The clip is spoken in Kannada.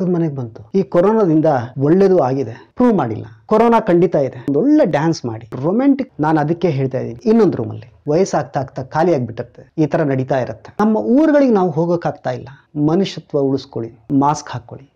ಪಕ್ಕದ ಮನೆಗೆ ಬಂತು ಈ ಕೊರೋನಾದಿಂದ ಒಳ್ಳೇದು ಆಗಿದೆ ಪ್ರೂವ್ ಮಾಡಿಲ್ಲ ಕೊರೋನಾ ಖಂಡಿತ ಇದೆ ಒಳ್ಳೆ ಡ್ಯಾನ್ಸ್ ಮಾಡಿ ರೊಮ್ಯಾಂಟಿಕ್ ನಾನು ಅದಕ್ಕೆ ಹೇಳ್ತಾ ಇದ್ದೀನಿ ಇನ್ನೊಂದು ರೂಮಲ್ಲಿ ವಯಸ್ಸಾಗ್ತಾ ಆಗ್ತಾ ಖಾಲಿ ಆಗ್ಬಿಟ್ಟಿರ್ತದೆ ಈ ತರ ನಡೀತಾ ಇರುತ್ತೆ ನಮ್ಮ ಊರುಗಳಿಗೆ ನಾವು ಹೋಗೋಕಾಗ್ತಾ ಇಲ್ಲ ಮನುಷ್ಯತ್ವ ಉಳಿಸ್ಕೊಳ್ಳಿ ಮಾಸ್ಕ್ ಹಾಕ್ಕೊಳ್ಳಿ